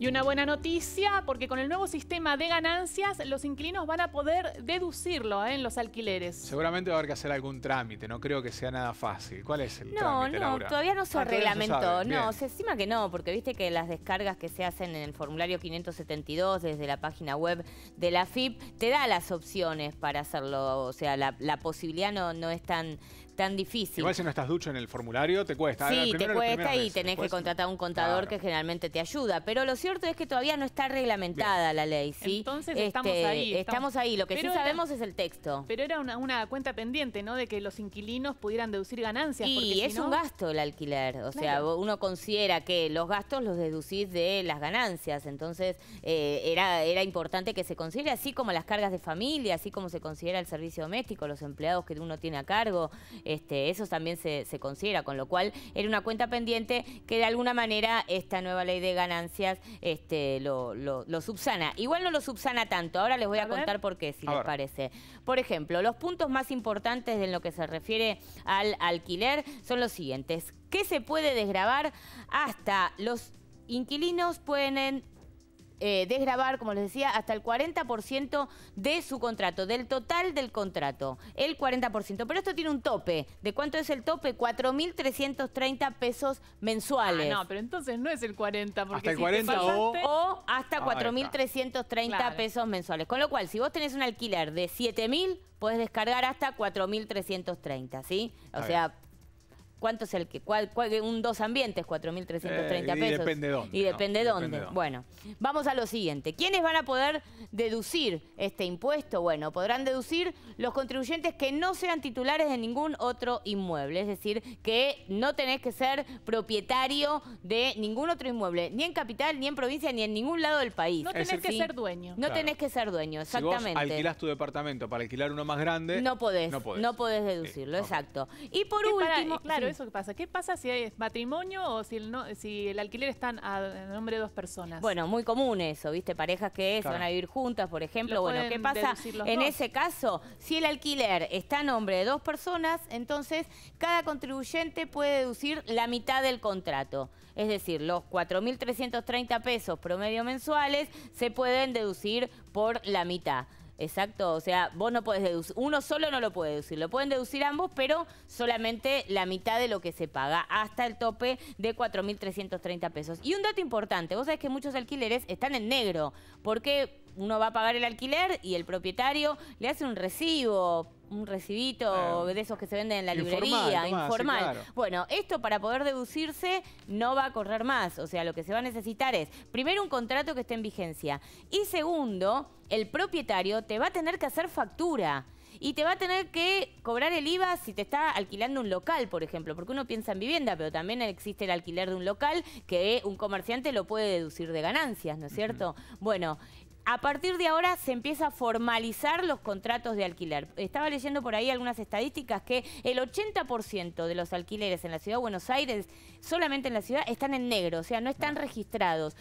Y una buena noticia, porque con el nuevo sistema de ganancias, los inquilinos van a poder deducirlo ¿eh? en los alquileres. Seguramente va a haber que hacer algún trámite, no creo que sea nada fácil. ¿Cuál es el trámite, No, no, ah, todavía no se reglamentó. No, se estima que no, porque viste que las descargas que se hacen en el formulario 572 desde la página web de la FIP te da las opciones para hacerlo. O sea, la, posibilidad no, no es tan, tan difícil. Igual si no estás ducho en el formulario, te cuesta. Sí, te cuesta y tenés que contratar a un contador que generalmente te ayuda. Pero lo cierto es que todavía no está reglamentada la ley, ¿sí? Entonces este, estamos ahí. Estamos, ahí, lo que sí sabemos es el texto. Pero era una, cuenta pendiente, ¿no? De que los inquilinos pudieran deducir ganancias. Y es un gasto el alquiler, o sea, uno considera que los gastos los deducís de las ganancias, entonces eh, era, era importante que se considere, así como las cargas de familia, así como se considera el servicio doméstico, los empleados que uno tiene a cargo, este, eso también se, se considera, con lo cual era una cuenta pendiente que de alguna manera esta nueva ley de ganancias este, lo, lo, subsana. Igual no lo subsana tanto, ahora les voy a, contar por qué, si les parece. Por ejemplo, los puntos más importantes en lo que se refiere al alquiler son los siguientes. ¿Qué se puede desgravar? Hasta los inquilinos pueden eh, como les decía, hasta el 40% de su contrato, del total del contrato, el 40%. Pero esto tiene un tope. ¿De cuánto es el tope? 4.330 pesos mensuales. Ah, no, pero entonces no es el 40%. Porque hasta el 40 o... hasta 4.330 pesos mensuales. Con lo cual, si vos tenés un alquiler de 7.000, podés descargar hasta 4.330, ¿sí? O sea... ¿Cuánto es el que? Cuál, un dos ambientes, 4.330 eh, pesos. Y depende dónde. Y depende, dónde. Bueno, vamos a lo siguiente. ¿Quiénes van a poder deducir este impuesto? Bueno, podrán deducir los contribuyentes que no sean titulares de ningún otro inmueble. Es decir, que no tenés que ser propietario de ningún otro inmueble, ni en capital, ni en provincia, ni en ningún lado del país. No tenés que ser dueño. No tenés que ser dueño, exactamente. Si alquilás tu departamento para alquilar uno más grande... No podés, no podés, deducirlo, exacto. Y por último... claro, que pasa. ¿Qué pasa si hay matrimonio o si el, no, si el alquiler está a nombre de dos personas? Bueno, muy común eso, ¿viste? Parejas que van a vivir juntas, por ejemplo. bueno, ¿qué pasa en ese caso? Si el alquiler está a nombre de dos personas, entonces cada contribuyente puede deducir la mitad del contrato. Es decir, los 4.330 pesos promedio mensuales se pueden deducir por la mitad. Exacto, o sea, vos no podés deducir, uno solo no lo puede deducir, lo pueden deducir ambos, pero solamente la mitad de lo que se paga, hasta el tope de 4.330 pesos. Y un dato importante, vos sabés que muchos alquileres están en negro, porque uno va a pagar el alquiler y el propietario le hace un recibo, un recibito eh. de esos que se venden en la librería, informal. Bueno, esto para poder deducirse no va a correr más. O sea, lo que se va a necesitar es, primero, un contrato que esté en vigencia. Y segundo, el propietario te va a tener que hacer factura y te va a tener que cobrar el IVA si te está alquilando un local, por ejemplo, porque uno piensa en vivienda, pero también existe el alquiler de un local que un comerciante lo puede deducir de ganancias, ¿no es cierto? Bueno, a partir de ahora se empieza a formalizar los contratos de alquiler. Estaba leyendo por ahí algunas estadísticas que el 80% de los alquileres en la ciudad de Buenos Aires, solamente en la ciudad, están en negro, o sea, no están registrados.